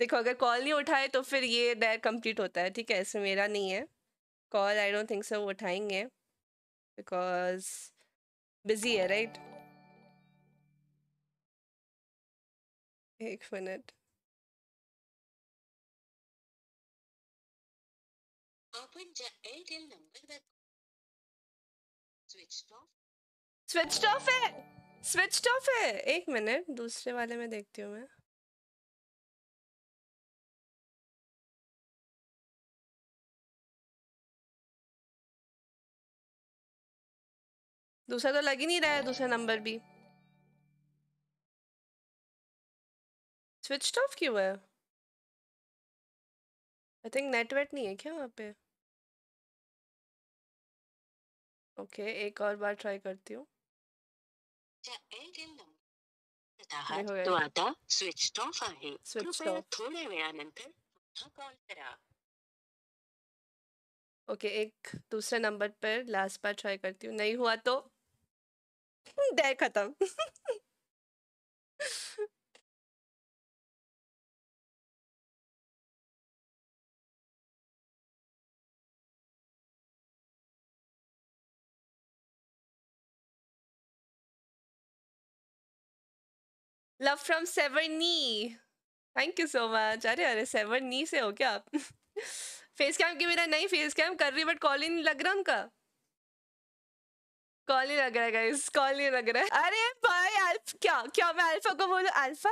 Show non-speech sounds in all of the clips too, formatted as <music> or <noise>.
देखो अगर कॉल नहीं उठाए तो फिर ये डैर कंप्लीट होता है ठीक है ऐसे मेरा नहीं है call I don't think so वो उठाएंगे बिकॉज बिजी है राइट एक मिनट स्विच ऑफ है स्विच ऑफ है एक मिनट दूसरे वाले में देखती हूँ मैं दूसरा तो लग ही नहीं रहा है दूसरा नंबर भी स्विच ऑफ क्यों है आई थिंक नेटवर्क नहीं है क्या वहाँ पे ओके okay, एक और बार ट्राई करती हूँ ओके okay, एक दूसरे नंबर पर लास्ट बार ट्राई करती हूँ नहीं हुआ तो डर खत्म लव फ्रॉम सेवरनी थैंक यू सो मच अरे अरे सेवरनी से हो क्या आप फेस कैम के बिना नहीं फेस कैम कर रही बट कॉल ही नहीं लग रहा उनका कॉल ही लग रहा है कॉल ही लग रहा है अरे भाई अल्फ क्या क्या मैं अल्फा को बोलू अल्फा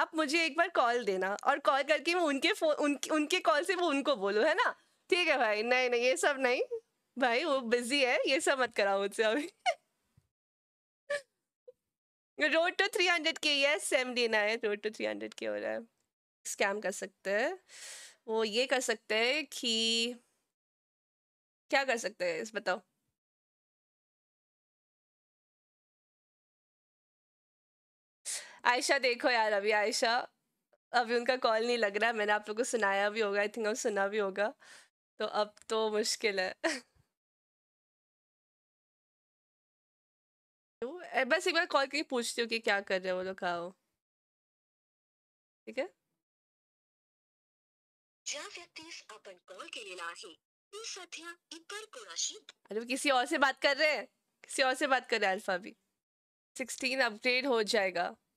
आप मुझे एक बार कॉल देना और कॉल करके मैं उनके फोन उनके उनके कॉल से वो उनको बोलूँ है ना ठीक है भाई नहीं नहीं ये सब नहीं भाई वो बिजी है ये सब मत कराओ मुझसे अभी रोड टू थ्री हंड्रेड के यस सेम देना है रोड टू थ्री हंड्रेड के हो रहा है स्कैम कर सकते हैं वो ये कर सकते हैं कि क्या कर सकते हैं इस बताओ आयशा देखो यार अभी आयशा अभी उनका कॉल नहीं लग रहा है मैंने आप लोग को सुनाया भी होगा आई थिंक अब सुना भी होगा तो अब तो मुश्किल है <laughs> बस एक बार कॉल करके पूछती हूँ कि क्या कर रहे हो वो लोग खाओ ठीक है अरे किसी और से बात कर रहे हैं किसी और से बात कर रहे हैं अल्फा भी सिक्सटीन अपग्रेड हो जाएगा